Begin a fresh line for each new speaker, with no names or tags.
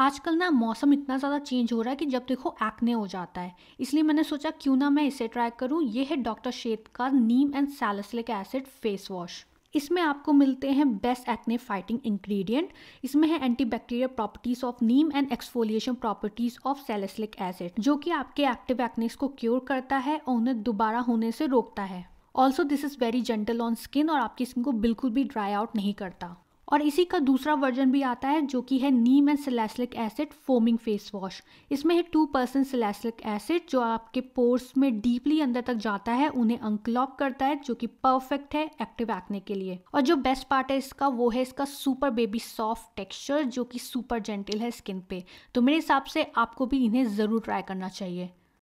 आजकल ना मौसम इतना ज़्यादा चेंज हो रहा है कि जब देखो एक्ने हो जाता है इसलिए मैंने सोचा क्यों ना मैं इसे ट्राई करूँ ये है डॉक्टर शेत का neem and salicylic acid face wash इसमें आपको मिलते हैं बेस्ट एक्ने फाइटिंग इंग्रेडिएंट इसमें है antibacterial properties of neem and exfoliation properties of salicylic acid जो कि आपके एक्टिव एक्नेस को क्योर करता है और उन्हें दोबारा होने से रोकता है also this is very gentle on skin और आपकी स्किन को बिल्कुल भी ड्राई आउट नहीं करता और इसी का दूसरा वर्जन भी आता है जो कि है neem and salicylic acid foaming face wash इसमें है टू परसेंट सिलेसलिक एसिड जो आपके पोर्स में डीपली अंदर तक जाता है उन्हें अंकलॉक करता है जो कि परफेक्ट है एक्टिव एक्ने के लिए और जो बेस्ट पार्ट है इसका वो है इसका सुपर बेबी सॉफ्ट टेक्सचर जो कि सुपर जेंटल है स्किन पे तो मेरे हिसाब से आपको भी इन्हें ज़रूर ट्राई करना चाहिए